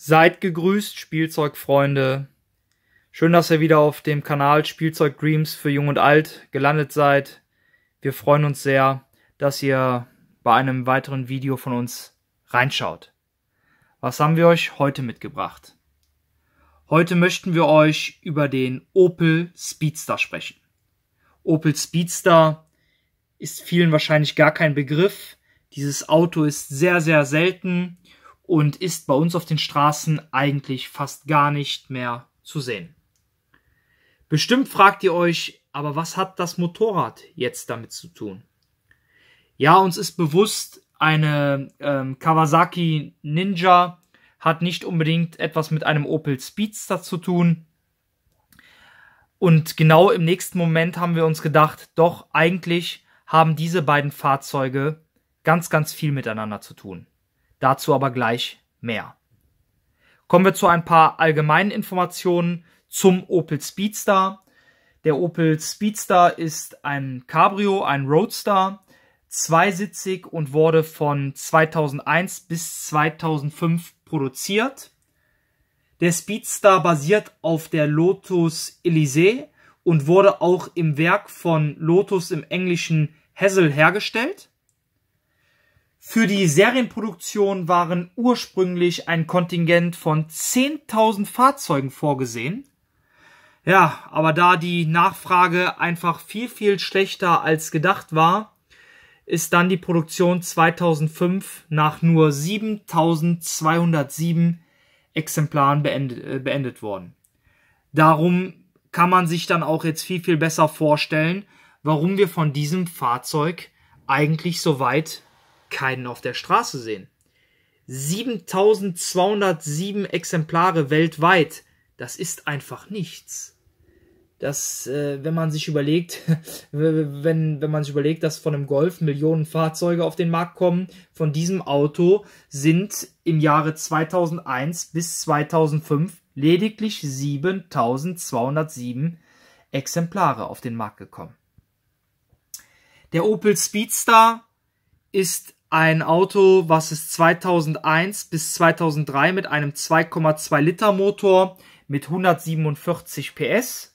Seid gegrüßt, Spielzeugfreunde. Schön, dass ihr wieder auf dem Kanal Spielzeug Dreams für Jung und Alt gelandet seid. Wir freuen uns sehr, dass ihr bei einem weiteren Video von uns reinschaut. Was haben wir euch heute mitgebracht? Heute möchten wir euch über den Opel Speedster sprechen. Opel Speedster ist vielen wahrscheinlich gar kein Begriff. Dieses Auto ist sehr, sehr selten und ist bei uns auf den Straßen eigentlich fast gar nicht mehr zu sehen. Bestimmt fragt ihr euch, aber was hat das Motorrad jetzt damit zu tun? Ja, uns ist bewusst, eine ähm, Kawasaki Ninja hat nicht unbedingt etwas mit einem Opel Speedster zu tun. Und genau im nächsten Moment haben wir uns gedacht, doch eigentlich haben diese beiden Fahrzeuge ganz, ganz viel miteinander zu tun. Dazu aber gleich mehr. Kommen wir zu ein paar allgemeinen Informationen zum Opel Speedstar. Der Opel Speedstar ist ein Cabrio, ein Roadster, zweisitzig und wurde von 2001 bis 2005 produziert. Der Speedstar basiert auf der Lotus Elysee und wurde auch im Werk von Lotus im englischen Hessel hergestellt. Für die Serienproduktion waren ursprünglich ein Kontingent von 10.000 Fahrzeugen vorgesehen. Ja, aber da die Nachfrage einfach viel, viel schlechter als gedacht war, ist dann die Produktion 2005 nach nur 7.207 Exemplaren beendet, äh, beendet worden. Darum kann man sich dann auch jetzt viel, viel besser vorstellen, warum wir von diesem Fahrzeug eigentlich so weit keinen auf der Straße sehen. 7207 Exemplare weltweit. Das ist einfach nichts. Das, äh, wenn man sich überlegt, wenn, wenn man sich überlegt, dass von einem Golf Millionen Fahrzeuge auf den Markt kommen, von diesem Auto sind im Jahre 2001 bis 2005 lediglich 7207 Exemplare auf den Markt gekommen. Der Opel Speedstar ist ein Auto, was es 2001 bis 2003 mit einem 2,2 Liter Motor mit 147 PS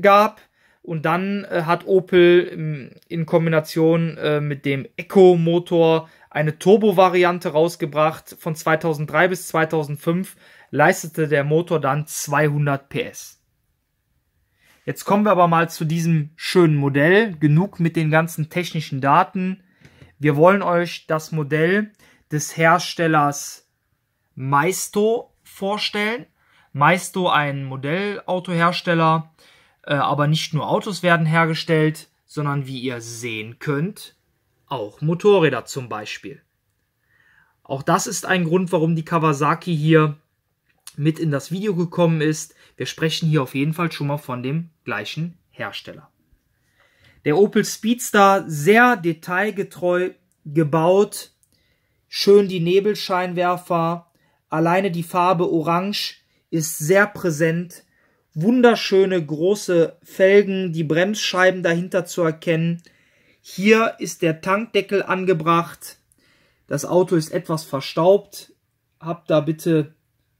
gab. Und dann äh, hat Opel ähm, in Kombination äh, mit dem Eco-Motor eine Turbo-Variante rausgebracht. Von 2003 bis 2005 leistete der Motor dann 200 PS. Jetzt kommen wir aber mal zu diesem schönen Modell. Genug mit den ganzen technischen Daten. Wir wollen euch das Modell des Herstellers Maisto vorstellen. Maisto, ein Modellautohersteller, äh, aber nicht nur Autos werden hergestellt, sondern wie ihr sehen könnt, auch Motorräder zum Beispiel. Auch das ist ein Grund, warum die Kawasaki hier mit in das Video gekommen ist. Wir sprechen hier auf jeden Fall schon mal von dem gleichen Hersteller. Der Opel Speedstar sehr detailgetreu gebaut. Schön die Nebelscheinwerfer. Alleine die Farbe Orange ist sehr präsent. Wunderschöne große Felgen, die Bremsscheiben dahinter zu erkennen. Hier ist der Tankdeckel angebracht. Das Auto ist etwas verstaubt. Habt da bitte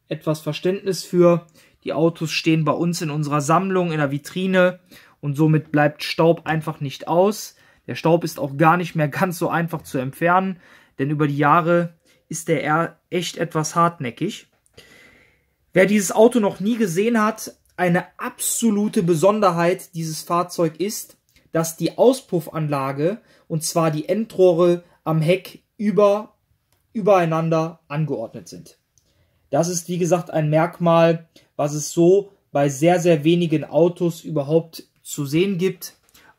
etwas Verständnis für. Die Autos stehen bei uns in unserer Sammlung in der Vitrine und somit bleibt Staub einfach nicht aus. Der Staub ist auch gar nicht mehr ganz so einfach zu entfernen, denn über die Jahre ist der echt etwas hartnäckig. Wer dieses Auto noch nie gesehen hat, eine absolute Besonderheit dieses Fahrzeug ist, dass die Auspuffanlage, und zwar die Endrohre am Heck über, übereinander angeordnet sind. Das ist, wie gesagt, ein Merkmal, was es so bei sehr, sehr wenigen Autos überhaupt zu sehen gibt.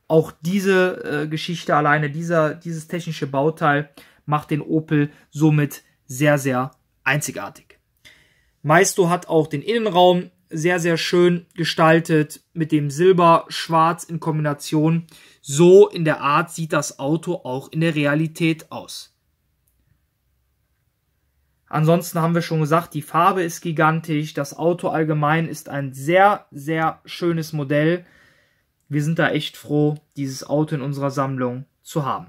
Auch diese äh, Geschichte alleine, dieser, dieses technische Bauteil macht den Opel somit sehr, sehr einzigartig. Maisto hat auch den Innenraum sehr, sehr schön gestaltet mit dem Silber-Schwarz in Kombination. So in der Art sieht das Auto auch in der Realität aus. Ansonsten haben wir schon gesagt, die Farbe ist gigantisch. Das Auto allgemein ist ein sehr, sehr schönes Modell wir sind da echt froh, dieses Auto in unserer Sammlung zu haben.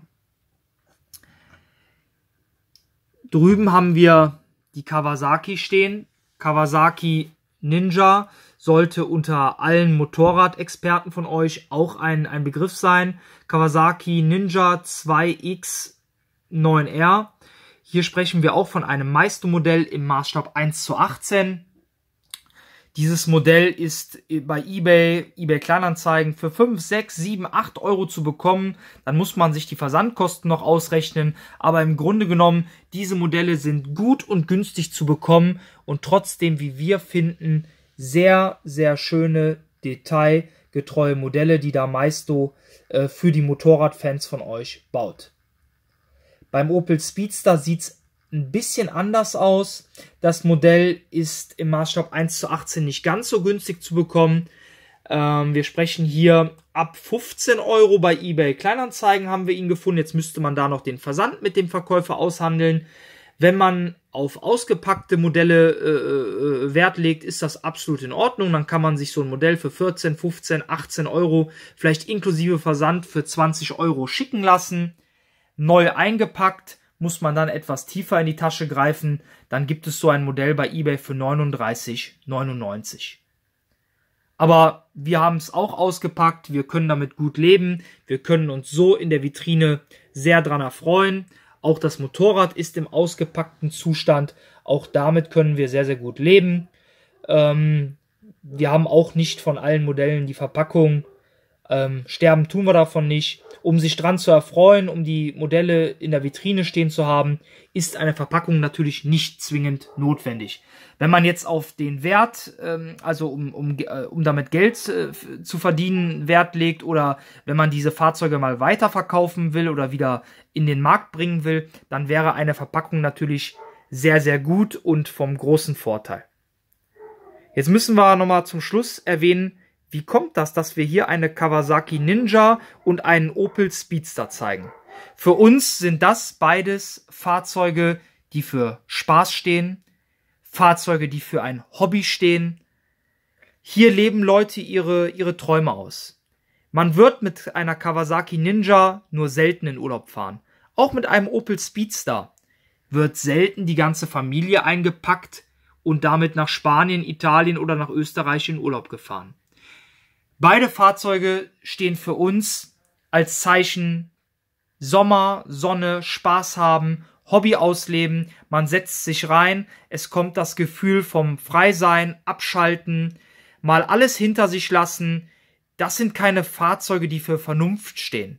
Drüben haben wir die Kawasaki stehen. Kawasaki Ninja sollte unter allen Motorradexperten von euch auch ein, ein Begriff sein. Kawasaki Ninja 2X9R. Hier sprechen wir auch von einem Meistermodell im Maßstab 1 zu 18. Dieses Modell ist bei eBay, eBay Kleinanzeigen für 5, 6, 7, 8 Euro zu bekommen. Dann muss man sich die Versandkosten noch ausrechnen. Aber im Grunde genommen, diese Modelle sind gut und günstig zu bekommen und trotzdem, wie wir finden, sehr, sehr schöne detailgetreue Modelle, die da Meisto äh, für die Motorradfans von euch baut. Beim Opel Speedster sieht's ein bisschen anders aus. Das Modell ist im Maßstab 1 zu 18 nicht ganz so günstig zu bekommen. Ähm, wir sprechen hier ab 15 Euro bei eBay Kleinanzeigen haben wir ihn gefunden. Jetzt müsste man da noch den Versand mit dem Verkäufer aushandeln. Wenn man auf ausgepackte Modelle äh, äh Wert legt, ist das absolut in Ordnung. Dann kann man sich so ein Modell für 14, 15, 18 Euro, vielleicht inklusive Versand für 20 Euro schicken lassen. Neu eingepackt muss man dann etwas tiefer in die Tasche greifen, dann gibt es so ein Modell bei eBay für 39,99. Aber wir haben es auch ausgepackt, wir können damit gut leben, wir können uns so in der Vitrine sehr dran erfreuen. Auch das Motorrad ist im ausgepackten Zustand, auch damit können wir sehr, sehr gut leben. Ähm, wir haben auch nicht von allen Modellen die Verpackung. Ähm, sterben tun wir davon nicht um sich dran zu erfreuen, um die Modelle in der Vitrine stehen zu haben, ist eine Verpackung natürlich nicht zwingend notwendig. Wenn man jetzt auf den Wert, ähm, also um, um, äh, um damit Geld äh, zu verdienen, Wert legt oder wenn man diese Fahrzeuge mal weiterverkaufen will oder wieder in den Markt bringen will, dann wäre eine Verpackung natürlich sehr, sehr gut und vom großen Vorteil. Jetzt müssen wir nochmal zum Schluss erwähnen, wie kommt das, dass wir hier eine Kawasaki Ninja und einen Opel Speedster zeigen? Für uns sind das beides Fahrzeuge, die für Spaß stehen, Fahrzeuge, die für ein Hobby stehen. Hier leben Leute ihre, ihre Träume aus. Man wird mit einer Kawasaki Ninja nur selten in Urlaub fahren. Auch mit einem Opel Speedster wird selten die ganze Familie eingepackt und damit nach Spanien, Italien oder nach Österreich in Urlaub gefahren. Beide Fahrzeuge stehen für uns als Zeichen Sommer, Sonne, Spaß haben, Hobby ausleben. Man setzt sich rein. Es kommt das Gefühl vom Freisein, Abschalten, mal alles hinter sich lassen. Das sind keine Fahrzeuge, die für Vernunft stehen.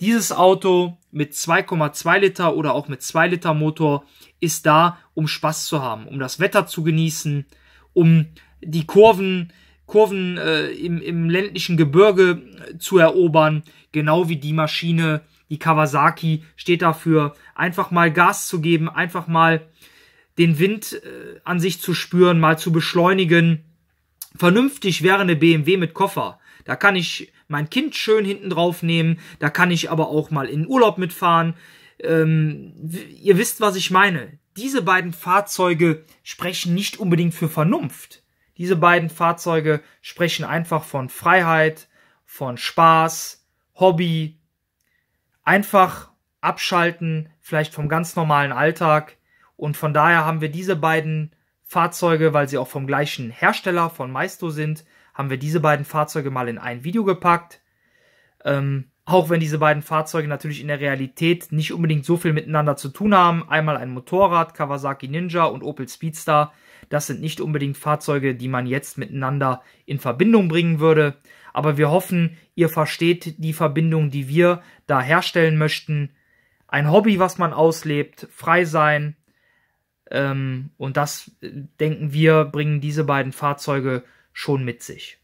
Dieses Auto mit 2,2 Liter oder auch mit 2 Liter Motor ist da, um Spaß zu haben, um das Wetter zu genießen, um die Kurven äh, Kurven äh, im, im ländlichen Gebirge äh, zu erobern, genau wie die Maschine, die Kawasaki, steht dafür, einfach mal Gas zu geben, einfach mal den Wind äh, an sich zu spüren, mal zu beschleunigen. Vernünftig wäre eine BMW mit Koffer. Da kann ich mein Kind schön hinten drauf nehmen, da kann ich aber auch mal in Urlaub mitfahren. Ähm, ihr wisst, was ich meine. Diese beiden Fahrzeuge sprechen nicht unbedingt für Vernunft. Diese beiden Fahrzeuge sprechen einfach von Freiheit, von Spaß, Hobby, einfach abschalten, vielleicht vom ganz normalen Alltag. Und von daher haben wir diese beiden Fahrzeuge, weil sie auch vom gleichen Hersteller von Maisto sind, haben wir diese beiden Fahrzeuge mal in ein Video gepackt. Ähm, auch wenn diese beiden Fahrzeuge natürlich in der Realität nicht unbedingt so viel miteinander zu tun haben. Einmal ein Motorrad, Kawasaki Ninja und Opel Speedstar. Das sind nicht unbedingt Fahrzeuge, die man jetzt miteinander in Verbindung bringen würde. Aber wir hoffen, ihr versteht die Verbindung, die wir da herstellen möchten. Ein Hobby, was man auslebt, frei sein. Ähm, und das, äh, denken wir, bringen diese beiden Fahrzeuge schon mit sich.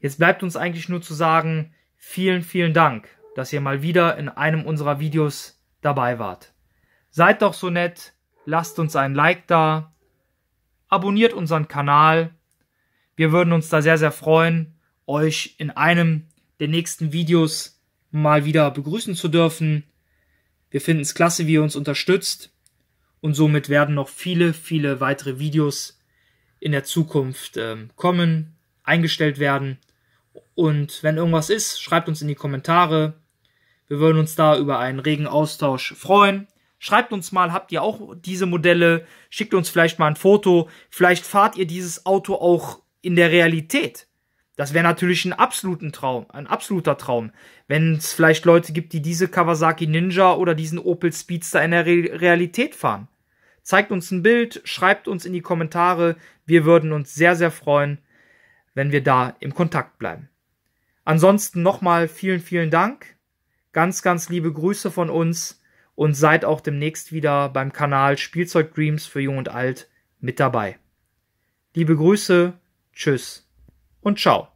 Jetzt bleibt uns eigentlich nur zu sagen, Vielen, vielen Dank, dass ihr mal wieder in einem unserer Videos dabei wart. Seid doch so nett, lasst uns ein Like da, abonniert unseren Kanal. Wir würden uns da sehr, sehr freuen, euch in einem der nächsten Videos mal wieder begrüßen zu dürfen. Wir finden es klasse, wie ihr uns unterstützt und somit werden noch viele, viele weitere Videos in der Zukunft ähm, kommen, eingestellt werden. Und wenn irgendwas ist, schreibt uns in die Kommentare. Wir würden uns da über einen regen Austausch freuen. Schreibt uns mal, habt ihr auch diese Modelle? Schickt uns vielleicht mal ein Foto. Vielleicht fahrt ihr dieses Auto auch in der Realität. Das wäre natürlich ein absoluter Traum, ein absoluter Traum. Wenn es vielleicht Leute gibt, die diese Kawasaki Ninja oder diesen Opel Speedster in der Re Realität fahren. Zeigt uns ein Bild, schreibt uns in die Kommentare. Wir würden uns sehr, sehr freuen, wenn wir da im Kontakt bleiben. Ansonsten nochmal vielen, vielen Dank. Ganz, ganz liebe Grüße von uns und seid auch demnächst wieder beim Kanal Spielzeug Dreams für Jung und Alt mit dabei. Liebe Grüße, tschüss und ciao.